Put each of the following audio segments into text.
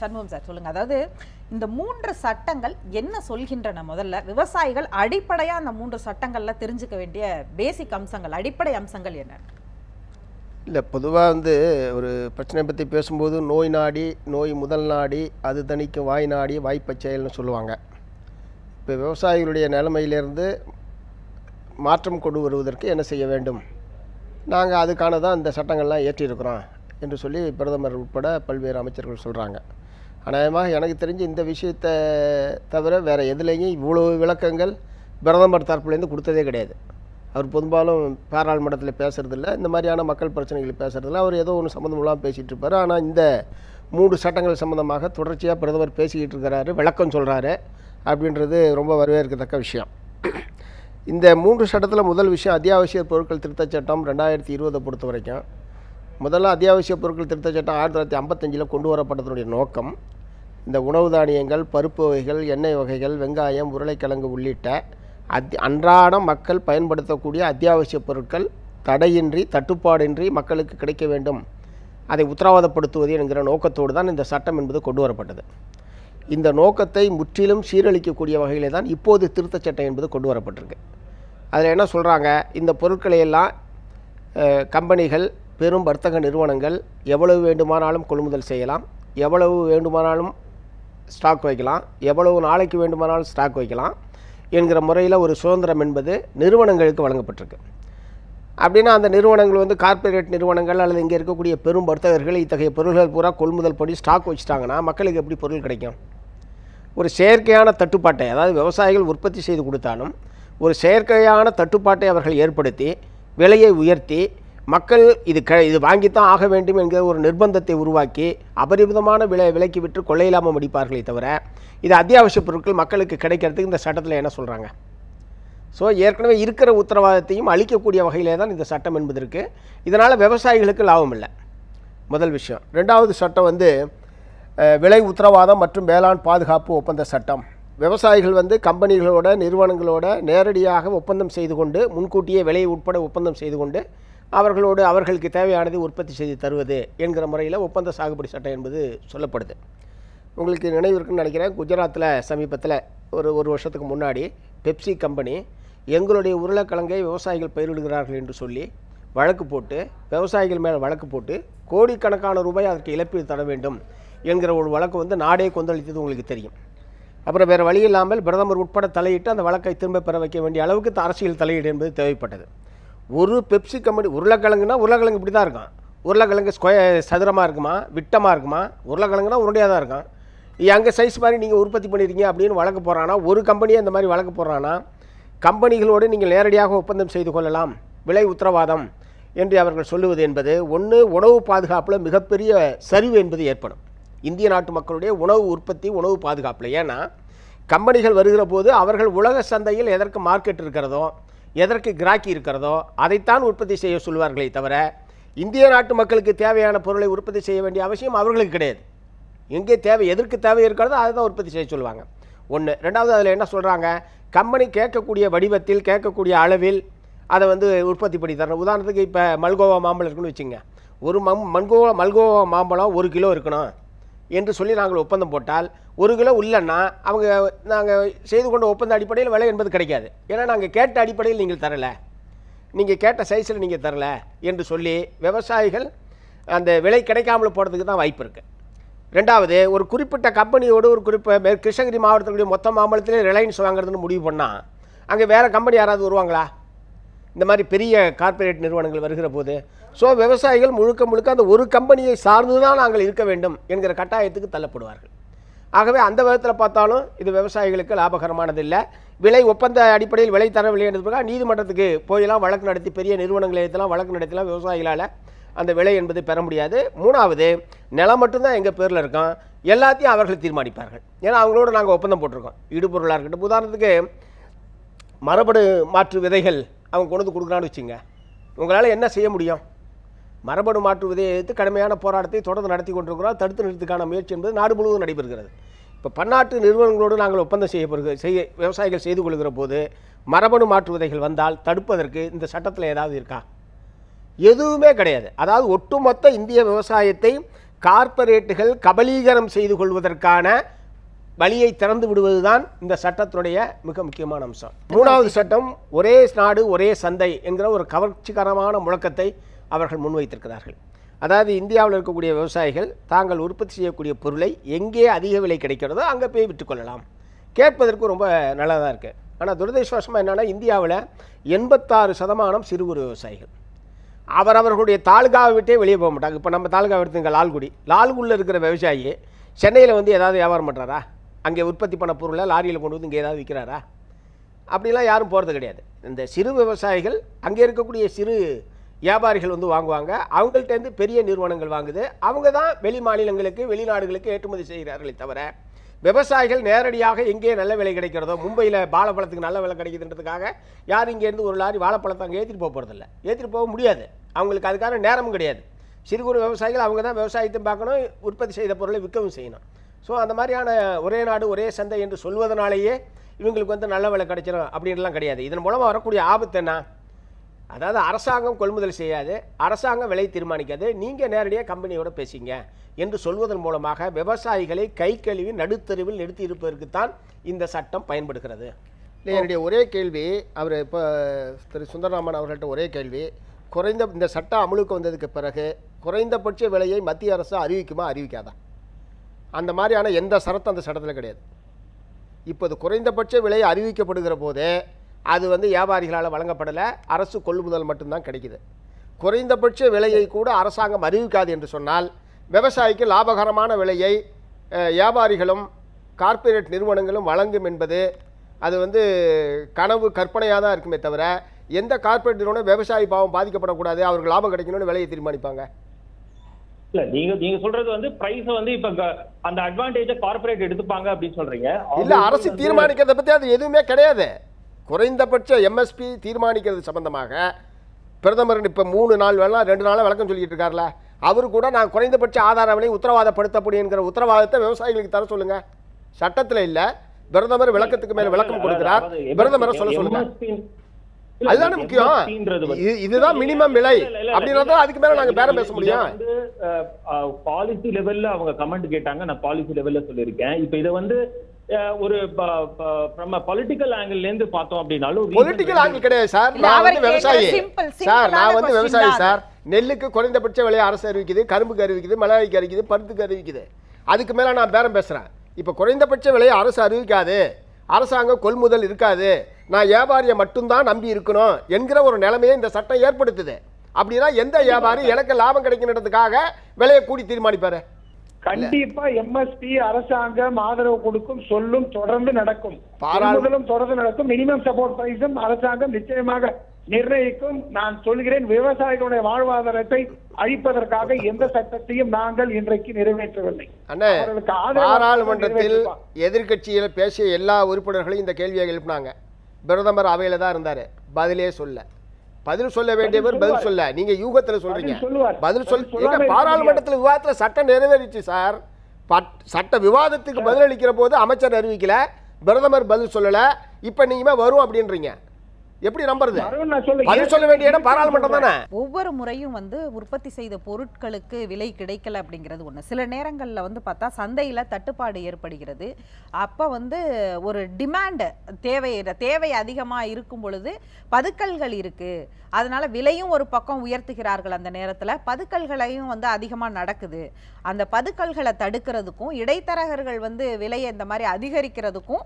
Shanmugam sir சொல்லுங்கள் அதாவது இந்த மூன்று சட்டங்கள் என்ன சொல்கின்றன முதல்ல விவசாயிகள் அடிப்படையாக அந்த மூன்று சட்டங்கள்ல தெரிஞ்சுக்க வேண்டிய பேசிக் அம்சங்கள் அடிப்படை அம்சங்கள் என்ன இல்லை பொதுவாக வந்து ஒரு பிரச்சனை பற்றி பேசும்போது நோய் நாடி நோய் முதல் நாடி அது தணிக்கும் வாய் நாடி வாய்ப்பை செயல்னு சொல்லுவாங்க இப்போ விவசாயிகளுடைய நிலைமையிலேருந்து மாற்றம் கொண்டு வருவதற்கு என்ன செய்ய வேண்டும் நாங்கள் அதுக்கான தான் இந்த சட்டங்கள்லாம் ஏற்றிருக்கிறோம் என்று சொல்லி பிரதமர் உட்பட பல்வேறு அமைச்சர்கள் சொல்கிறாங்க அநேகமாக எனக்கு தெரிஞ்சு இந்த விஷயத்தை தவிர வேறு எதுலேயும் இவ்வளோ விளக்கங்கள் பிரதமர் தரப்புலேருந்து கொடுத்ததே கிடையாது அவர் பெரும்பாலும் பாராளுமன்றத்தில் பேசுகிறதில்ல இந்த மாதிரியான மக்கள் பிரச்சனைகள் பேசுகிறதில்ல அவர் ஏதோ ஒன்று சம்மந்தம் இல்லாமல் பேசிகிட்டு இருப்பார் ஆனால் இந்த மூன்று சட்டங்கள் சம்மந்தமாக தொடர்ச்சியாக பிரதமர் பேசிக்கிட்டு இருக்கிறாரு விளக்கம் சொல்கிறாரு அப்படின்றது ரொம்ப வரவேற்கத்தக்க விஷயம் இந்த மூன்று சட்டத்தில் முதல் விஷயம் அத்தியாவசிய பொருட்கள் திருத்தச் சட்டம் ரெண்டாயிரத்தி இருபதை பொறுத்த வரைக்கும் முதல்ல அத்தியாவசிய பொருட்கள் திருத்த சட்டம் ஆயிரத்தி தொள்ளாயிரத்தி ஐம்பத்தஞ்சில் கொண்டு வரப்பட்டதனுடைய நோக்கம் இந்த உணவு தானியங்கள் பருப்பு வகைகள் எண்ணெய் வகைகள் வெங்காயம் உருளைக்கிழங்கு உள்ளிட்ட அத் அன்றாடம் மக்கள் பயன்படுத்தக்கூடிய அத்தியாவசிய பொருட்கள் தடையின்றி தட்டுப்பாடின்றி மக்களுக்கு கிடைக்க வேண்டும் அதை உத்தரவாதப்படுத்துவது என்கிற நோக்கத்தோடு தான் இந்த சட்டம் என்பது கொண்டு வரப்பட்டது இந்த நோக்கத்தை முற்றிலும் சீரழிக்கக்கூடிய வகையிலே தான் இப்போது திருத்தச் சட்டம் என்பது கொண்டு வரப்பட்டிருக்கு அதில் என்ன சொல்கிறாங்க இந்த பொருட்களையெல்லாம் கம்பெனிகள் பெரும் வர்த்தக நிறுவனங்கள் எவ்வளவு வேண்டுமானாலும் கொள்முதல் செய்யலாம் எவ்வளவு வேண்டுமானாலும் ஸ்டாக் வைக்கலாம் எவ்வளவு நாளைக்கு வேண்டுமானாலும் ஸ்டாக் வைக்கலாம் என்கிற முறையில் ஒரு சுதந்திரம் என்பது நிறுவனங்களுக்கு வழங்கப்பட்டிருக்கு அப்படின்னா அந்த நிறுவனங்கள் வந்து கார்ப்பரேட் நிறுவனங்கள் அல்லது இங்கே இருக்கக்கூடிய பெரும் வர்த்தகர்கள் இத்தகைய பொருள்கள் பூரா கொள்முதல் படி ஸ்டாக் வச்சுட்டாங்கன்னா மக்களுக்கு எப்படி பொருள் கிடைக்கும் ஒரு செயற்கையான தட்டுப்பாட்டை அதாவது விவசாயிகள் உற்பத்தி செய்து கொடுத்தாலும் ஒரு செயற்கையான தட்டுப்பாட்டை அவர்கள் ஏற்படுத்தி விலையை உயர்த்தி மக்கள் இது க இது வாங்கித்தான் ஆக வேண்டும் என்கிற ஒரு நிர்பந்தத்தை உருவாக்கி அபரிமிதமான விலை விலைக்கு விற்று கொள்ளையில்லாமல் முடிப்பார்களே தவிர இது அத்தியாவசிய பொருட்கள் மக்களுக்கு கிடைக்கிறதுக்கு இந்த சட்டத்தில் என்ன சொல்கிறாங்க ஸோ ஏற்கனவே இருக்கிற உத்தரவாதத்தையும் அளிக்கக்கூடிய வகையிலே தான் இந்த சட்டம் என்பது இருக்குது இதனால் விவசாயிகளுக்கு லாபம் இல்லை முதல் விஷயம் ரெண்டாவது சட்டம் வந்து விலை உத்தரவாதம் மற்றும் வேளாண் பாதுகாப்பு ஒப்பந்த சட்டம் விவசாயிகள் வந்து கம்பெனிகளோட நிறுவனங்களோட நேரடியாக ஒப்பந்தம் செய்து கொண்டு முன்கூட்டியே விலை உட்பட ஒப்பந்தம் செய்து கொண்டு அவர்களோடு அவர்களுக்கு தேவையானது உற்பத்தி செய்து தருவது என்கிற முறையில் ஒப்பந்த சாகுபடி சட்டம் என்பது சொல்லப்படுது உங்களுக்கு நினைவு இருக்குன்னு நினைக்கிறேன் குஜராத்தில் சமீபத்தில் ஒரு ஒரு வருஷத்துக்கு முன்னாடி பெப்சி கம்பெனி எங்களுடைய உருளைக்கிழங்கை விவசாயிகள் பயிரிடுகிறார்கள் என்று சொல்லி வழக்கு போட்டு விவசாயிகள் மேலே வழக்கு போட்டு கோடிக்கணக்கான ரூபாய் அதற்கு இழப்பீடு தர வேண்டும் என்கிற ஒரு வழக்கு வந்து நாடே கொந்தளித்தது உங்களுக்கு தெரியும் அப்புறம் வேறு வழி இல்லாமல் பிரதமர் உட்பட தலையிட்டு அந்த வழக்கை திரும்ப பெற வைக்க வேண்டிய அளவுக்கு அரசியல் தலையீடு என்பது தேவைப்பட்டது ஒரு பெப்சி கம்பெனி உருளைக்கிழங்குனா உருளைக்கிழங்கு இப்படி தான் இருக்கும் உருளைக்கிழங்கு ஸ்கொய சதுரமாக இருக்குமா விட்டமாக இருக்குமா உருளைக்கிழங்குனா உருண்டையாக தான் இருக்கும் எங்கள் சைஸ் மாதிரி நீங்கள் உற்பத்தி பண்ணியிருக்கீங்க அப்படின்னு வழக்கு போகிறான்னா ஒரு கம்பெனியே இந்த மாதிரி வழக்கு போகிறான்னா கம்பெனிகளோடு நீங்கள் நேரடியாக ஒப்பந்தம் செய்து கொள்ளலாம் விலை உத்தரவாதம் என்று அவர்கள் சொல்லுவது என்பது ஒன்று உணவு பாதுகாப்பில் மிகப்பெரிய சரிவு என்பது ஏற்படும் இந்திய நாட்டு மக்களுடைய உணவு உற்பத்தி உணவு பாதுகாப்பில் ஏன்னா கம்பெனிகள் வருகிற போது அவர்கள் உலக சந்தையில் எதற்கு மார்க்கெட் இருக்கிறதோ எதற்கு கிராக்கி இருக்கிறதோ அதைத்தான் உற்பத்தி செய்ய சொல்வார்களே தவிர இந்திய நாட்டு மக்களுக்கு தேவையான பொருளை உற்பத்தி செய்ய வேண்டிய அவசியம் அவர்களுக்கு கிடையாது எங்கே தேவை எதற்கு தேவை இருக்கிறதோ அதை தான் உற்பத்தி செய்ய சொல்லுவாங்க ஒன்று ரெண்டாவது அதில் என்ன சொல்கிறாங்க கம்பெனி கேட்கக்கூடிய வடிவத்தில் கேட்கக்கூடிய அளவில் அதை வந்து உற்பத்தி பண்ணி தரணும் உதாரணத்துக்கு இப்போ மல்கோவா மாம்பழம் இருக்குன்னு வச்சுங்க ஒரு மம் மல்கோவா மல்கோவா மாம்பழம் ஒரு கிலோ இருக்கணும் என்று சொல்லி நாங்கள் ஒப்பந்தம் போட்டால் ஒரு கிலோ இல்லைன்னா அவங்க நாங்கள் செய்து கொண்ட ஒப்பந்த அடிப்படையில் விலை என்பது கிடைக்காது ஏன்னா நாங்கள் கேட்ட அடிப்படையில் நீங்கள் தரலை நீங்கள் கேட்ட சைஸில் நீங்கள் தரலை என்று சொல்லி விவசாயிகள் அந்த விலை கிடைக்காமல் போகிறதுக்கு தான் வாய்ப்பு இருக்குது ரெண்டாவது ஒரு குறிப்பிட்ட கம்பெனியோடு ஒரு குறிப்பிட்ட கிருஷ்ணகிரி மாவட்டத்தினுடைய மொத்த மாம்பழத்திலே ரிலையன்ஸ் வாங்குறதுன்னு முடிவு பண்ணால் அங்கே வேறு கம்பெனி யாராவது வருவாங்களா இந்த மாதிரி பெரிய கார்ப்பரேட் நிறுவனங்கள் வருகிற போது ஸோ விவசாயிகள் முழுக்க முழுக்க அந்த ஒரு கம்பெனியை சார்ந்து தான் நாங்கள் இருக்க வேண்டும் என்கிற கட்டாயத்துக்கு தள்ளப்படுவார்கள் ஆகவே அந்த விதத்தில் பார்த்தாலும் இது விவசாயிகளுக்கு லாபகரமானது இல்லை விலை ஒப்பந்த அடிப்படையில் விலை தரவில்லை என்பதற்காக நீதிமன்றத்துக்கு போயெல்லாம் வழக்கு நடத்தி பெரிய நிறுவனங்களை எடுத்துலாம் வழக்கு நடத்தலாம் விவசாயிகளால் அந்த விலை என்பது பெற முடியாது மூணாவது நிலம் மட்டும்தான் எங்கள் பேரில் இருக்கும் எல்லாத்தையும் அவர்கள் தீர்மானிப்பார்கள் ஏன்னா அவங்களோட நாங்கள் ஒப்பந்தம் போட்டிருக்கோம் இடுபொருளாக இருக்கட்டும் உதாரணத்துக்கு மரபணு மாற்று விதைகள் அவங்க கொண்டு வந்து கொடுக்குறான்னு வச்சுங்க உங்களால் என்ன செய்ய முடியும் மரபணு மாற்றுவதை எதிர்த்து கடுமையான போராட்டத்தை தொடர்ந்து நடத்தி கொண்டிருக்கிறோம் தடுத்து நிறுத்துக்கான முயற்சி என்பது நாடு முழுவதும் நடைபெறுகிறது இப்போ பன்னாட்டு நிறுவனங்களோடு நாங்கள் ஒப்பந்தம் செய்ய செய்ய விவசாயிகள் செய்து கொள்கிற போது மரபணு மாற்று விதைகள் வந்தால் தடுப்பதற்கு இந்த சட்டத்தில் ஏதாவது இருக்கா எதுவுமே கிடையாது அதாவது ஒட்டுமொத்த இந்திய விவசாயத்தை கார்ப்பரேட்டுகள் கபலீகரம் செய்து கொள்வதற்கான வழியை திறந்து விடுவதுதான் இந்த சட்டத்தினுடைய மிக முக்கியமான அம்சம் மூணாவது சட்டம் ஒரே நாடு ஒரே சந்தை என்கிற ஒரு கவர்ச்சிகரமான முழக்கத்தை அவர்கள் முன்வைத்திருக்கிறார்கள் அதாவது இந்தியாவில் இருக்கக்கூடிய விவசாயிகள் தாங்கள் உற்பத்தி செய்யக்கூடிய பொருளை எங்கே அதிக விலை கிடைக்கிறதோ அங்கே போய் விற்றுக்கொள்ளலாம் கேட்பதற்கு ரொம்ப நல்லதாக இருக்குது ஆனால் துரதிருஷ்டவசமாக என்னென்னா இந்தியாவில் எண்பத்தாறு சதமானம் சிறு குறு விவசாயிகள் அவர் அவர்களுடைய தாலுகாவை விட்டே வெளியே போக மாட்டாங்க இப்போ நம்ம தாலுகாவை எடுத்துங்க லால்குடி லால்குடியில் இருக்கிற விவசாயி சென்னையில் வந்து ஏதாவது வியாபாரம் பண்ணுறாரா அங்கே உற்பத்தி பண்ண பொருளை லாரியில் கொண்டு வந்து இங்கே ஏதாவது விற்கிறாரா அப்படிலாம் யாரும் போகிறது கிடையாது இந்த சிறு விவசாயிகள் அங்கே இருக்கக்கூடிய சிறு வியாபாரிகள் வந்து வாங்குவாங்க அவங்கள்ட்டேருந்து பெரிய நிறுவனங்கள் வாங்குது அவங்க தான் வெளி மாநிலங்களுக்கு வெளிநாடுகளுக்கு ஏற்றுமதி செய்கிறார்களே தவிர விவசாயிகள் நேரடியாக எங்கே நல்ல விலை கிடைக்கிறதோ மும்பையில் வாழைப்பழத்துக்கு நல்ல விலை கிடைக்குதுன்றதுக்காக யார் இங்கேருந்து ஒரு லாரி வாழைப்பழத்தை அங்கே ஏற்றிட்டு போக போகிறதில்ல ஏற்றிட்டு போக முடியாது அவங்களுக்கு அதுக்கான நேரமும் கிடையாது சிறு குறு விவசாயிகள் அவங்க தான் விவசாயத்தையும் பார்க்கணும் உற்பத்தி செய்த பொருளை விற்கவும் செய்யணும் ஸோ அந்த மாதிரியான ஒரே நாடு ஒரே சந்தை என்று சொல்வதனாலேயே இவங்களுக்கு வந்து நல்ல விலை கிடைச்சிடும் அப்படின்லாம் கிடையாது இதன் மூலமாக வரக்கூடிய ஆபத்து என்ன அதாவது அரசாங்கம் கொள்முதல் செய்யாது அரசாங்கம் விலை தீர்மானிக்காது நீங்கள் நேரடியாக கம்பெனியோட பேசிங்க என்று சொல்வதன் மூலமாக விவசாயிகளை கை கழுவி நடுத்தருவில் நிறுத்தி இருப்பதற்குத்தான் இந்த சட்டம் பயன்படுகிறது என்னுடைய ஒரே கேள்வி அவர் இப்போ திரு சுந்தரராமன் அவர்கள்ட்ட ஒரே கேள்வி குறைந்த இந்த சட்டம் அமலுக்கு வந்ததுக்கு பிறகு குறைந்தபட்ச விலையை மத்திய அரசு அறிவிக்குமா அறிவிக்காதா அந்த மாதிரியான எந்த சரத்தும் அந்த சட்டத்தில் கிடையாது இப்போது குறைந்தபட்ச விலை அறிவிக்கப்படுகிற போதே அது வந்து வியாபாரிகளால் வழங்கப்படலை அரசு கொள்முதல் மட்டும்தான் கிடைக்குது குறைந்தபட்ச விலையை கூட அரசாங்கம் அறிவிக்காது என்று சொன்னால் விவசாயிக்கு லாபகரமான விலையை வியாபாரிகளும் கார்ப்பரேட் நிறுவனங்களும் வழங்கும் என்பது அது வந்து கனவு கற்பனையாக தான் இருக்குமே தவிர எந்த கார்பரேட் நிறுவனம் விவசாயி பாவம் பாதிக்கப்படக்கூடாது அவருக்கு லாபம் கிடைக்கணும்னு விலையை தீர்மானிப்பாங்க இல்ல நீங்க நீங்க சொல்றது வந்து பிரைஸ் வந்து இப்ப அந்த அட்வான்டேஜ கார்பரேட் எடுத்துப்பாங்க அப்படின்னு சொல்றீங்க இல்ல அரசு தீர்மானிக்கிறத பத்தி அது எதுவுமே கிடையாது குறைந்தபட்ச எம்எஸ்பி தீர்மானிக்கிறது சம்பந்தமாக பிரதமர் இப்ப மூணு நாள் வேணா ரெண்டு நாள் விளக்கம் சொல்லிட்டு இருக்கார்ல அவரு கூட நான் குறைந்தபட்ச ஆதார விலை உத்தரவாதப்படுத்தப்படுங்கிற உத்தரவாதத்தை விவசாயிகளுக்கு தர சொல்லுங்க சட்டத்துல இல்ல பிரதமர் விளக்கத்துக்கு மேல விளக்கம் கொடுக்கிறார் பிரதமர் சொல்ல சொல்லுங்க அதுதான் முக்கியம் இதுதான் மினிமம் விலை அப்படின்னா அதுக்கு மேல நாங்க பேரம் பேச முடியும் பாலிசி லெவல்ல அவங்க கமெண்ட் கேட்டாங்க நான் பாலிசி லெவல்ல சொல்லியிருக்கேன் இப்ப இதை வந்து ஒரு நம்ம பொலிட்டிக்கல் ஆங்கிள் இருந்து பார்த்தோம் அப்படின்னாலும் பொலிட்டிக்கல் ஆங்கிள் கிடையாது சார் நான் வந்து விவசாயி சார் நான் வந்து விவசாயி சார் நெல்லுக்கு குறைந்தபட்ச விலையை அரசு அறிவிக்குது கரும்புக்கு அறிவிக்குது மலையாளிக்கு அறிவிக்குது பருத்துக்கு அறிவிக்குது அதுக்கு மேல நான் பேரம் பேசுறேன் இப்போ குறைந்தபட்ச விலையை அரசு அறிவிக்காது அரசாங்கம் கொள்முதல் இருக்காது நான் வியாபாரியை மட்டும்தான் நம்பி இருக்கணும் என்கிற ஒரு நிலைமையை இந்த சட்டம் ஏற்படுத்துது அப்படின்னா எந்த வியாபாரி எனக்கு லாபம் கிடைக்கணுன்றதுக்காக விலையை கூடி தீர்மானிப்பாரு கண்டிப்பா எம்எஸ்பி அரசாங்கம் ஆதரவு கொடுக்கும் சொல்லும் தொடர்ந்து நடக்கும் பாராளுமன்றம் தொடர்ந்து நடக்கும் மினிமம் சப்போர்ட் பிரைஸும் அரசாங்கம் நிச்சயமாக நிர்ணயிக்கும் நான் சொல்கிறேன் விவசாயிகளுடைய வாழ்வாதாரத்தை அழிப்பதற்காக எந்த சட்டத்தையும் நாங்கள் இன்றைக்கு நிறைவேற்றவில்லை பாராளுமன்றத்தில் எதிர்கட்சியில் பேசிய எல்லா உறுப்பினர்களையும் இந்த கேள்வியை எழுப்பினாங்க பிரதமர் அவையில் தான் இருந்தார் பதிலே சொல்ல பதில் சொல்ல வேண்டியவர் பதில் சொல்ல நீங்க யூகத்துல சொல்றீங்க பதில் சொல் பாராளுமன்றத்தில் விவாதத்தில் சட்டம் நிறைவேறிச்சு சார் சட்ட விவாதத்துக்கு பதிலளிக்கிற போது அமைச்சர் அறிவிக்கல பிரதமர் பதில் சொல்லல இப்ப நீங்க வரும் அப்படின்றீங்க எப்படி நம்புறது சொல்ல வேண்டிய இடம் பாராளுமன்றம் தானே ஒவ்வொரு முறையும் வந்து உற்பத்தி செய்த பொருட்களுக்கு விலை கிடைக்கல அப்படிங்கிறது ஒன்று சில நேரங்களில் வந்து பார்த்தா சந்தையில் தட்டுப்பாடு ஏற்படுகிறது அப்போ வந்து ஒரு டிமாண்ட் தேவை தேவை அதிகமாக இருக்கும் பொழுது பதுக்கல்கள் இருக்குது அதனால் விலையும் ஒரு பக்கம் உயர்த்துகிறார்கள் அந்த நேரத்தில் பதுக்கல்களையும் வந்து அதிகமாக நடக்குது அந்த பதுக்கல்களை தடுக்கிறதுக்கும் இடைத்தரகர்கள் வந்து விலையை இந்த மாதிரி அதிகரிக்கிறதுக்கும்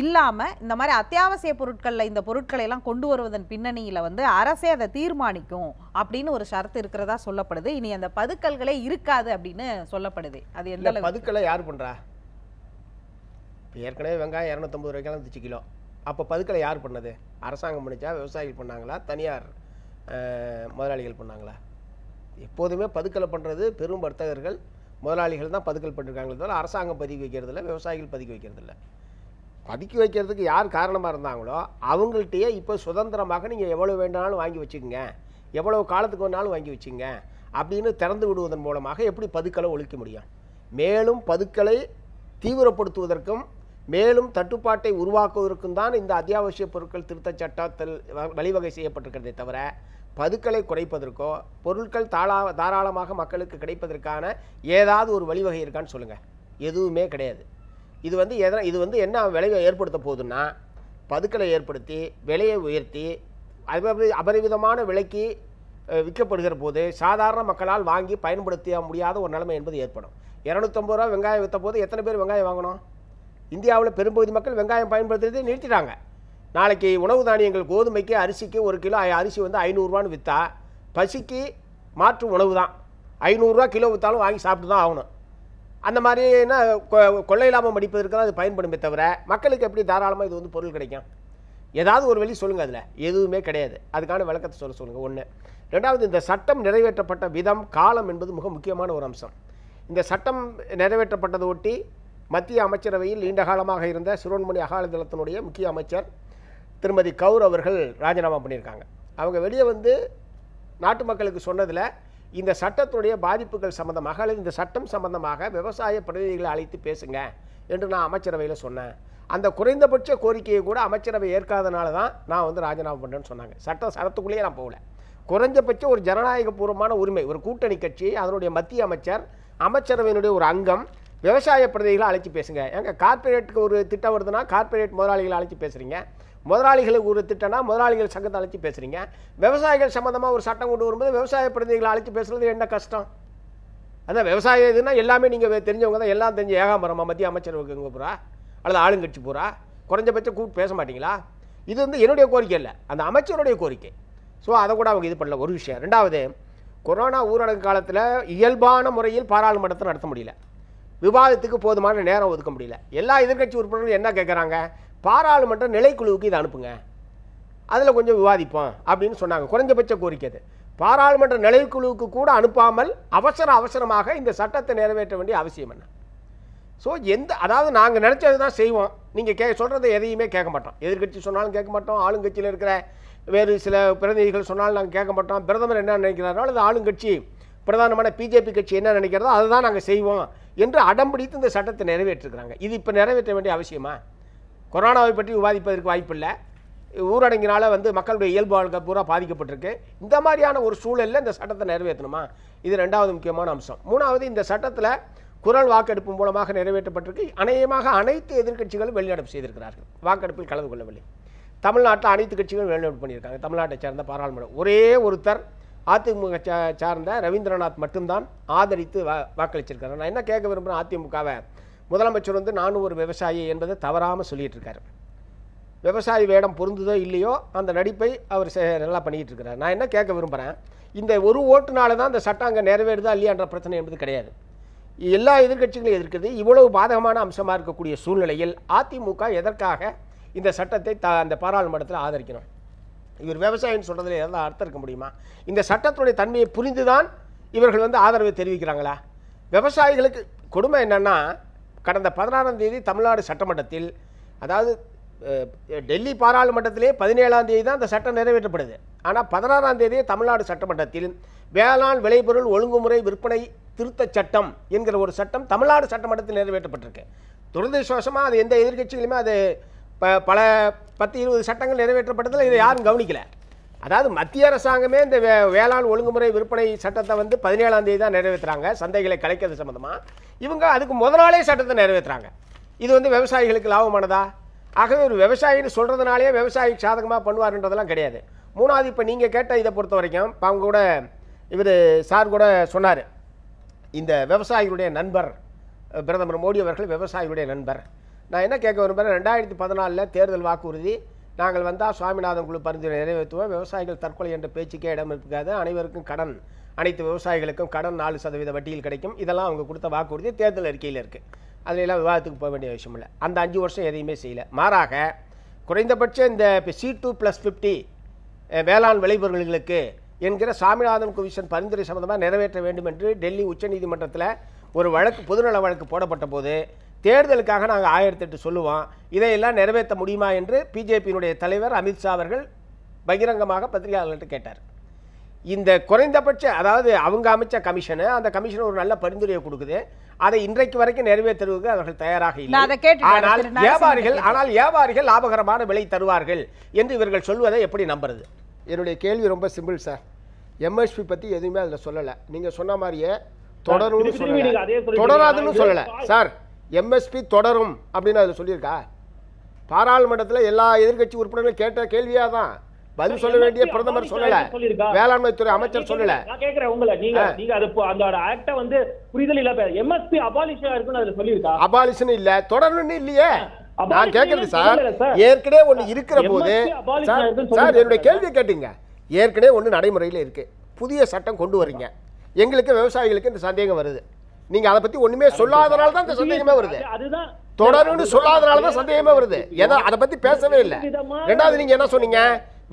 இல்லாமல் இந்த மாதிரி அத்தியாவசிய பொருட்களில் இந்த பொருட்களை எல்லாம் கொண்டு வருவதன் பின்னணியில் வந்து அரசே அதை தீர்மானிக்கும் அப்படின்னு ஒரு ஷரத்து இருக்கிறதா சொல்லப்படுது இனி அந்த பதுக்கல்களே இருக்காது அப்படின்னு சொல்லப்படுது அது எந்த பதுக்கலை யார் பண்ணுறா ஏற்கனவே வெங்காயம் இரநூத்தம்பது ரூபாய்க்கெல்லாம் இருந்துச்சு கிலோ அப்போ பதுக்கலை யார் பண்ணது அரசாங்கம் பண்ணிச்சா விவசாயிகள் பண்ணாங்களா தனியார் முதலாளிகள் பண்ணாங்களா எப்போதுமே பதுக்கலை பண்ணுறது பெரும் வர்த்தகர்கள் முதலாளிகள் தான் பதுக்கல் பண்ணிருக்காங்களே தவிர அரசாங்கம் பதுக்கி வைக்கிறதில்ல விவசாயிகள் பதுக்கி வைக்கிறது இல்லை பதுக்கி வைக்கிறதுக்கு யார் காரணமாக இருந்தாங்களோ அவங்கள்ட்டையே இப்போ சுதந்திரமாக நீங்கள் எவ்வளோ வேண்டாலும் வாங்கி வச்சுக்கோங்க எவ்வளோ காலத்துக்கு வேணாலும் வாங்கி வச்சுங்க அப்படின்னு திறந்து விடுவதன் மூலமாக எப்படி பதுக்கலை ஒழிக்க முடியும் மேலும் பதுக்கலை தீவிரப்படுத்துவதற்கும் மேலும் தட்டுப்பாட்டை உருவாக்குவதற்கும் தான் இந்த அத்தியாவசிய பொருட்கள் திருத்த சட்டத்தில் வழிவகை செய்யப்பட்டிருக்கிறதே தவிர பதுக்களை குறைப்பதற்கோ பொருட்கள் தாளா தாராளமாக மக்களுக்கு கிடைப்பதற்கான ஏதாவது ஒரு வழிவகை இருக்கான்னு சொல்லுங்கள் எதுவுமே கிடையாது இது வந்து எதனா இது வந்து என்ன விளைவை ஏற்படுத்த போகுதுன்னா பதுக்களை ஏற்படுத்தி விலையை உயர்த்தி அது அபரிவிதமான விலைக்கு விற்கப்படுகிற போது சாதாரண மக்களால் வாங்கி பயன்படுத்த முடியாத ஒரு நிலைமை என்பது ஏற்படும் இரநூத்தம்பது ரூபா வெங்காயம் விற்ற போது எத்தனை பேர் வெங்காயம் வாங்கணும் இந்தியாவில் பெரும்பகுதி மக்கள் வெங்காயம் பயன்படுத்துறதே நிறுத்திட்டாங்க நாளைக்கு உணவு தானியங்கள் கோதுமைக்கு அரிசிக்கு ஒரு கிலோ அரிசி வந்து ஐநூறுரூவான்னு விற்றா பசிக்கு மாற்று உணவு தான் ஐநூறுரூவா கிலோ விற்றாலும் வாங்கி சாப்பிட்டு தான் ஆகணும் அந்த மாதிரினா கொள்ளை லாபம் அடிப்பதற்கு அது பயன்படுமே தவிர மக்களுக்கு எப்படி தாராளமாக இது வந்து பொருள் கிடைக்கும் ஏதாவது ஒரு வழி சொல்லுங்கள் அதில் எதுவுமே கிடையாது அதுக்கான விளக்கத்தை சொல்ல சொல்லுங்கள் ஒன்று ரெண்டாவது இந்த சட்டம் நிறைவேற்றப்பட்ட விதம் காலம் என்பது மிக முக்கியமான ஒரு அம்சம் இந்த சட்டம் நிறைவேற்றப்பட்டதை ஒட்டி மத்திய அமைச்சரவையில் நீண்ட காலமாக இருந்த சிறுவன்மணி அகாலிதளத்தினுடைய முக்கிய அமைச்சர் திருமதி கவுர் அவர்கள் ராஜினாமா பண்ணியிருக்காங்க அவங்க வெளியே வந்து நாட்டு மக்களுக்கு சொன்னதில் இந்த சட்டத்துடைய பாதிப்புகள் சம்பந்தமாக அல்லது இந்த சட்டம் சம்பந்தமாக விவசாய பிரதிநிதிகளை அழைத்து பேசுங்க என்று நான் அமைச்சரவையில் சொன்னேன் அந்த குறைந்தபட்ச கோரிக்கையை கூட அமைச்சரவை ஏற்காதனால தான் நான் வந்து ராஜினாமா பண்ணுறேன்னு சொன்னாங்க சட்ட சட்டத்துக்குள்ளேயே நான் போகல குறைஞ்சபட்ச ஒரு ஜனநாயகபூர்வமான உரிமை ஒரு கூட்டணி கட்சி அதனுடைய மத்திய அமைச்சர் அமைச்சரவையினுடைய ஒரு அங்கம் விவசாய பிரதிகளை அழைச்சி பேசுங்க எங்கள் கார்பரேட்டுக்கு ஒரு திட்டம் வருதுன்னா கார்பரேட் முதலாளிகளை அழைச்சி பேசுகிறீங்க முதலாளிகளை ஒரு திட்டம்னா முதலாளிகள் சங்கத்தை அழைச்சி பேசுகிறீங்க விவசாயிகள் சம்மந்தமாக ஒரு சட்டம் கொண்டு வரும்போது விவசாய பிரதிநிதிகளை அழைச்சி பேசுகிறது என்ன கஷ்டம் அதான் விவசாயம் இதுனா எல்லாமே நீங்கள் தெரிஞ்சவங்க தான் எல்லாம் தெரிஞ்ச ஏகாம்பரமாக மத்திய அமைச்சர்களுக்கு பூரா அல்லது ஆளுங்கட்சி பூரா குறைஞ்சபட்சம் கூப்பிட்டு பேச மாட்டிங்களா இது வந்து என்னுடைய கோரிக்கை இல்லை அந்த அமைச்சருடைய கோரிக்கை ஸோ அதை கூட அவங்க இது பண்ணல ஒரு விஷயம் ரெண்டாவது கொரோனா ஊரடங்கு காலத்தில் இயல்பான முறையில் பாராளுமன்றத்தை நடத்த முடியல விவாதத்துக்கு போதுமான நேரம் ஒதுக்க முடியல எல்லா எதிர்கட்சி உறுப்பினர்களும் என்ன கேட்குறாங்க பாராளுமன்ற நிலைக்குழுவுக்கு இதை அனுப்புங்க அதில் கொஞ்சம் விவாதிப்போம் அப்படின்னு சொன்னாங்க குறைஞ்சபட்ச கோரிக்கை அது பாராளுமன்ற நிலைக்குழுவுக்கு கூட அனுப்பாமல் அவசர அவசரமாக இந்த சட்டத்தை நிறைவேற்ற வேண்டிய அவசியம் என்ன ஸோ எந்த அதாவது நாங்கள் நினச்சது தான் செய்வோம் நீங்கள் கே சொல்கிறத எதையுமே கேட்க மாட்டோம் எதிர்கட்சி சொன்னாலும் கேட்க மாட்டோம் ஆளுங்கட்சியில் இருக்கிற வேறு சில பிரதிநிதிகள் சொன்னாலும் நாங்கள் கேட்க மாட்டோம் பிரதமர் என்ன நினைக்கிறாரோ அல்லது ஆளுங்கட்சி பிரதானமான பிஜேபி கட்சி என்ன நினைக்கிறதோ அதை தான் நாங்கள் செய்வோம் என்று அடம்பிடித்து இந்த சட்டத்தை நிறைவேற்றிருக்கிறாங்க இது இப்போ நிறைவேற்ற வேண்டிய அவசியமா கொரோனாவை பற்றி விவாதிப்பதற்கு வாய்ப்பில்லை ஊரடங்கினால் வந்து மக்களுடைய இயல்பு வாழ்க்கை பூரா பாதிக்கப்பட்டிருக்கு இந்த மாதிரியான ஒரு சூழலில் இந்த சட்டத்தை நிறைவேற்றணுமா இது ரெண்டாவது முக்கியமான அம்சம் மூணாவது இந்த சட்டத்தில் குரல் வாக்கெடுப்பு மூலமாக நிறைவேற்றப்பட்டிருக்கு அநேகமாக அனைத்து எதிர்க்கட்சிகளும் வெளிநடப்பு செய்திருக்கிறார்கள் வாக்கெடுப்பில் கலந்து கொள்ளவில்லை தமிழ்நாட்டில் அனைத்து கட்சிகளும் வெளிநடப்பு பண்ணியிருக்காங்க தமிழ்நாட்டை சேர்ந்த பாராளுமன்றம் ஒரே ஒருத்தர் அதிமுக சார்ந்த ரவீந்திரநாத் மட்டும்தான் ஆதரித்து வா வாக்களிச்சிருக்கிறார் நான் என்ன கேட்க விரும்புகிறேன் அதிமுகவை முதலமைச்சர் வந்து நானும் ஒரு விவசாயி என்பதை தவறாமல் சொல்லிகிட்டு இருக்காரு விவசாயி வேடம் பொருந்துதோ இல்லையோ அந்த நடிப்பை அவர் நல்லா பண்ணிக்கிட்டு இருக்கிறார் நான் என்ன கேட்க விரும்புகிறேன் இந்த ஒரு ஓட்டுனால தான் அந்த சட்டம் அங்கே நிறைவேறுதா இல்லையான்ற பிரச்சனை என்பது கிடையாது எல்லா எதிர்கட்சிகளையும் எதிர்க்கிறது இவ்வளவு பாதகமான அம்சமாக இருக்கக்கூடிய சூழ்நிலையில் அதிமுக எதற்காக இந்த சட்டத்தை த அந்த பாராளுமன்றத்தில் ஆதரிக்கணும் இவர் விவசாயின்னு சொல்கிறதுல எதாவது அர்த்தம் இருக்க முடியுமா இந்த சட்டத்துடைய தன்மையை புரிந்து தான் இவர்கள் வந்து ஆதரவை தெரிவிக்கிறாங்களா விவசாயிகளுக்கு கொடுமை என்னென்னா கடந்த பதினாறாம் தேதி தமிழ்நாடு சட்டமன்றத்தில் அதாவது டெல்லி பாராளுமன்றத்திலே பதினேழாம் தேதி தான் அந்த சட்டம் நிறைவேற்றப்படுது ஆனால் பதினாறாம் தேதி தமிழ்நாடு சட்டமன்றத்தில் வேளாண் விளைபொருள் ஒழுங்குமுறை விற்பனை திருத்தச் சட்டம் என்கிற ஒரு சட்டம் தமிழ்நாடு சட்டமன்றத்தில் நிறைவேற்றப்பட்டிருக்கு துரதிருஷ்டவசமாக அது எந்த எதிர்கட்சிகளுமே அது ப பல பத்து இருபது சட்டங்கள் நிறைவேற்றப்பட்டதில் இதை யாரும் கவனிக்கலை அதாவது மத்திய அரசாங்கமே இந்த வே வேளாண் ஒழுங்குமுறை விற்பனை சட்டத்தை வந்து பதினேழாம் தேதி தான் நிறைவேற்றுறாங்க சந்தைகளை கலைக்கிறது சம்மந்தமாக இவங்க அதுக்கு முதல் நாளே சட்டத்தை நிறைவேற்றுறாங்க இது வந்து விவசாயிகளுக்கு லாபமானதா ஆகவே ஒரு விவசாயின்னு சொல்கிறதுனாலே விவசாயிக்கு சாதகமாக பண்ணுவார்ன்றதெல்லாம் கிடையாது மூணாவது இப்போ நீங்கள் கேட்ட இதை பொறுத்த வரைக்கும் இப்போ அவங்க கூட இவர் சார் கூட சொன்னார் இந்த விவசாயிகளுடைய நண்பர் பிரதமர் மோடி அவர்கள் விவசாயிகளுடைய நண்பர் நான் என்ன கேட்க வரும்போது ரெண்டாயிரத்தி பதினாலில் தேர்தல் வாக்குறுதி நாங்கள் வந்தால் சுவாமிநாதன் குழு பரிந்துரை நிறைவேற்றுவோம் விவசாயிகள் தற்கொலை என்ற பேச்சுக்கே இடம் இருக்காது அனைவருக்கும் கடன் அனைத்து விவசாயிகளுக்கும் கடன் நாலு சதவீத வட்டியில் கிடைக்கும் இதெல்லாம் அவங்க கொடுத்த வாக்குறுதி தேர்தல் அறிக்கையில் இருக்குது அதிலெல்லாம் விவாதத்துக்கு போக வேண்டிய விஷயம் இல்லை அந்த அஞ்சு வருஷம் எதையுமே செய்யலை மாறாக குறைந்தபட்சம் இந்த சி டூ ப்ளஸ் ஃபிஃப்டி வேளாண் விளைபொருள்களுக்கு என்கிற சாமிநாதன் குவிஷன் பரிந்துரை சம்மந்தமாக நிறைவேற்ற வேண்டும் என்று டெல்லி உச்சநீதிமன்றத்தில் ஒரு வழக்கு பொதுநல வழக்கு போடப்பட்ட போது தேர்தலுக்காக நாங்கள் ஆயிரத்தெட்டு சொல்லுவோம் இதையெல்லாம் நிறைவேற்ற முடியுமா என்று பிஜேபியினுடைய தலைவர் அமித்ஷா அவர்கள் பகிரங்கமாக பத்திரிகையாளர்கள்ட்ட கேட்டார் இந்த குறைந்தபட்ச அதாவது அவங்க அமைச்ச கமிஷனு அந்த கமிஷன் ஒரு நல்ல பரிந்துரையை கொடுக்குது அதை இன்றைக்கு வரைக்கும் நிறைவேற்றுவதற்கு அவர்கள் தயாராக இல்லை ஆனால் வியாபாரிகள் ஆனால் வியாபாரிகள் லாபகரமான விலை தருவார்கள் என்று இவர்கள் சொல்வதை எப்படி நம்புறது என்னுடைய கேள்வி ரொம்ப சிம்பிள் சார் எம்எஸ்பி பற்றி எதுவுமே அதில் சொல்லலை நீங்கள் சொன்ன மாதிரியே தொடரும் தொடராதுன்னு சொல்லலை சார் எம்எஸ்பி தொடரும் அப்படின்னு அதில் சொல்லியிருக்கா பாராளுமன்றத்தில் எல்லா எதிர்கட்சி உறுப்பினர்களும் கேட்ட கேள்வியாக தான் பதில் சொல்ல வேண்டிய பிரதமர் சொல்லல வேளாண்மை துறை அமைச்சர் சொல்லல நான் கேக்குறேன் உங்களை நீங்க நீங்க அது அந்த ஆக்ட வந்து புரிதல் இல்ல எம்எஸ்பி அபாலிஷன் இருக்குன்னு அதுல சொல்லிருக்கா அபாலிஷன் இல்ல இல்லையே நான் கேக்குறது சார் ஏற்கனவே ஒண்ணு இருக்கிற போது சார் என்னுடைய கேள்வி கேட்டீங்க ஏற்கனவே ஒண்ணு நடைமுறையில இருக்கு புதிய சட்டம் கொண்டு வரீங்க எங்களுக்கு விவசாயிகளுக்கு இந்த சந்தேகம் வருது நீங்க அதை பத்தி ஒண்ணுமே சொல்லாதனால தான் இந்த சந்தேகமே வருது தொடர்ந்து சொல்லாதனால தான் சந்தேகமே வருது ஏன்னா அதை பத்தி பேசவே இல்லை ரெண்டாவது நீங்க என்ன சொன்னீங்க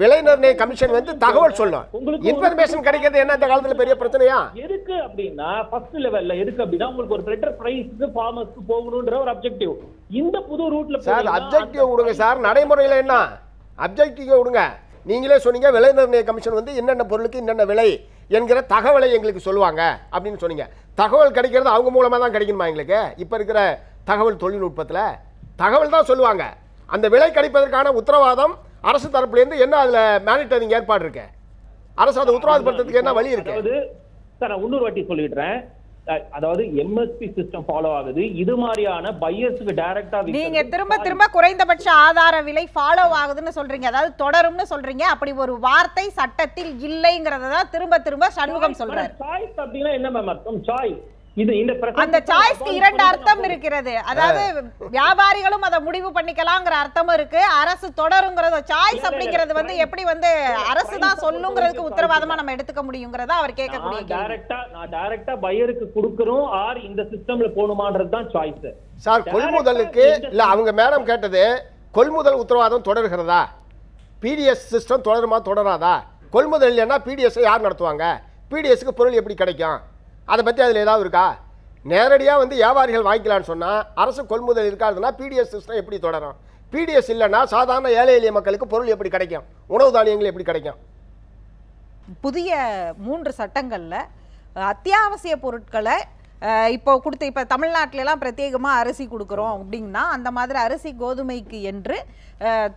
விலை நிர்ணய கமிஷன் வந்து தகவல் சொல்லும் இன்ஃபர்மேஷன் கிடைக்கிறது என்ன இந்த காலத்துல பெரிய பிரச்சனையா எதுக்கு அப்படின்னா ஃபர்ஸ்ட் லெவல்ல எதுக்கு அப்படின்னா உங்களுக்கு ஒரு பெட்டர் பிரைஸ்க்கு ஃபார்மர்ஸ்க்கு போகணும்ன்ற ஒரு அப்ஜெக்டிவ் இந்த புது ரூட்ல சார் அப்ஜெக்டிவ் விடுங்க சார் நடைமுறையில என்ன அப்ஜெக்டிவ் விடுங்க நீங்களே சொன்னீங்க விலை நிர்ணய கமிஷன் வந்து என்னென்ன பொருளுக்கு என்னென்ன விலை என்கிற தகவலை எங்களுக்கு சொல்லுவாங்க அப்படின்னு சொன்னீங்க தகவல் கிடைக்கிறது அவங்க மூலமாக தான் கிடைக்கணுமா எங்களுக்கு இப்போ இருக்கிற தகவல் தொழில்நுட்பத்தில் தகவல் தான் சொல்லுவாங்க அந்த விலை கிடைப்பதற்கான உத்தரவாதம் அரசு தரப்புலேருந்து என்ன அதில் மேனிட்டரிங் ஏற்பாடு இருக்கு அரசு அதை உத்தரவாதப்படுத்துறதுக்கு என்ன வழி இருக்கு சார் இன்னொரு வாட்டி சொல்லிடுறேன் அதாவது எம்எஸ்பி சிஸ்டம் ஃபாலோ ஆகுது இது மாதிரியான பையர்ஸ்க்கு டைரக்டா நீங்க திரும்ப திரும்ப குறைந்தபட்ச ஆதார விலை ஃபாலோ ஆகுதுன்னு சொல்றீங்க அதாவது தொடரும்னு சொல்றீங்க அப்படி ஒரு வார்த்தை சட்டத்தில் இல்லைங்கிறத திரும்ப திரும்ப சண்முகம் சொல்றாரு சாய்ஸ் அப்படின்னா என்ன மேம் அர்த்தம் சாய்ஸ் இது அந்த சாய்ஸ்க்கு இரண்டு அர்த்தம் இருக்கிறது அதாவது வியாபாரிகளும் அதை முடிவு பண்ணிக்கலாங்கிற அர்த்தமும் இருக்கு அரசு தொடருங்கிறது சாய்ஸ் அப்படிங்கிறது வந்து எப்படி வந்து அரசு தான் சொல்லுங்கிறதுக்கு உத்தரவாதமா நம்ம எடுத்துக்க முடியுங்கிறத அவர் கேட்கக்கூடிய டைரக்டா நான் டைரக்டா பையருக்கு கொடுக்கறோம் ஆர் இந்த சிஸ்டம்ல போகணுமான்றது தான் சாய்ஸ் சார் கொள்முதலுக்கு இல்ல அவங்க மேடம் கேட்டது கொள்முதல் உத்தரவாதம் தொடர்கிறதா பிடிஎஸ் சிஸ்டம் தொடருமா தொடராதா கொள்முதல் இல்லைன்னா பிடிஎஸ் யார் நடத்துவாங்க பிடிஎஸ்க்கு பொருள் எப்படி கிடைக்கும் அதை பற்றி அதில் ஏதாவது இருக்கா நேரடியாக வந்து வியாபாரிகள் வாங்கிக்கலான்னு சொன்னால் அரசு கொள்முதல் இருக்காதுன்னா பிடிஎஸ் சிஸ்டம் எப்படி தொடரும் பிடிஎஸ் இல்லைன்னா சாதாரண ஏழை எளிய மக்களுக்கு பொருள் எப்படி கிடைக்கும் உணவு தானியங்கள் எப்படி கிடைக்கும் புதிய மூன்று சட்டங்களில் அத்தியாவசிய பொருட்களை இப்போ கொடுத்து இப்போ தமிழ்நாட்டிலலாம் பிரத்யேகமாக அரிசி கொடுக்குறோம் அப்படின்னா அந்த மாதிரி அரிசி கோதுமைக்கு என்று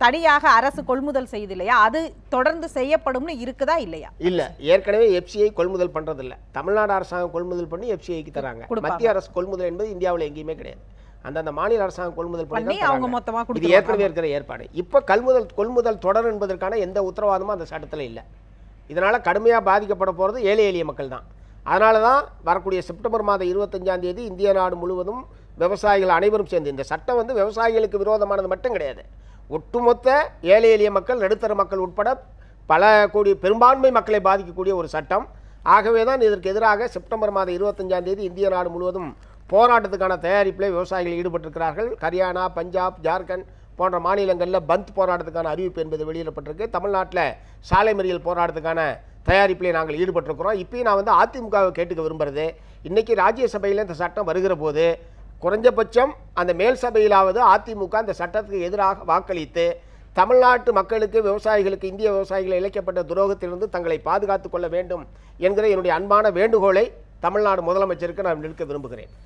தனியாக அரசு கொள்முதல் செய்து இல்லையா அது தொடர்ந்து செய்யப்படும்னு இருக்குதா இல்லையா இல்லை ஏற்கனவே எஃப்சிஐ கொள்முதல் இல்லை தமிழ்நாடு அரசாங்கம் கொள்முதல் பண்ணி எஃப்சிஐக்கு தராங்க மத்திய அரசு கொள்முதல் என்பது இந்தியாவில் எங்கேயுமே கிடையாது அந்தந்த மாநில அரசாங்கம் கொள்முதல் பண்ணி அவங்க மொத்தமாக கொடுத்து ஏற்கனவே இருக்கிற ஏற்பாடு இப்போ கொள்முதல் கொள்முதல் தொடர் என்பதற்கான எந்த உத்தரவாதமும் அந்த சட்டத்தில் இல்லை இதனால் கடுமையாக பாதிக்கப்பட போகிறது ஏழை எளிய மக்கள் தான் அதனால தான் வரக்கூடிய செப்டம்பர் மாதம் இருபத்தஞ்சாம் தேதி இந்திய நாடு முழுவதும் விவசாயிகள் அனைவரும் சேர்ந்து இந்த சட்டம் வந்து விவசாயிகளுக்கு விரோதமானது மட்டும் கிடையாது ஒட்டுமொத்த ஏழை எளிய மக்கள் நடுத்தர மக்கள் உட்பட பல கோடி பெரும்பான்மை மக்களை பாதிக்கக்கூடிய ஒரு சட்டம் ஆகவே தான் இதற்கு எதிராக செப்டம்பர் மாதம் இருபத்தஞ்சாம் தேதி இந்திய நாடு முழுவதும் போராட்டத்துக்கான தயாரிப்பில் விவசாயிகள் ஈடுபட்டிருக்கிறார்கள் ஹரியானா பஞ்சாப் ஜார்க்கண்ட் போன்ற மாநிலங்களில் பந்த் போராட்டத்துக்கான அறிவிப்பு என்பது வெளியிடப்பட்டிருக்கு தமிழ்நாட்டில் சாலை மறியல் போராட்டத்துக்கான தயாரிப்பிலே நாங்கள் ஈடுபட்டிருக்கிறோம் இப்பயும் நான் வந்து அதிமுகவை கேட்டுக்க விரும்புகிறது இன்றைக்கி ராஜ்யசபையில் இந்த சட்டம் வருகிற போது குறைஞ்சபட்சம் அந்த மேல் சபையிலாவது அதிமுக அந்த சட்டத்துக்கு எதிராக வாக்களித்து தமிழ்நாட்டு மக்களுக்கு விவசாயிகளுக்கு இந்திய விவசாயிகள் இழைக்கப்பட்ட துரோகத்திலிருந்து தங்களை பாதுகாத்து கொள்ள வேண்டும் என்கிற என்னுடைய அன்பான வேண்டுகோளை தமிழ்நாடு முதலமைச்சருக்கு நான் நிற்க விரும்புகிறேன்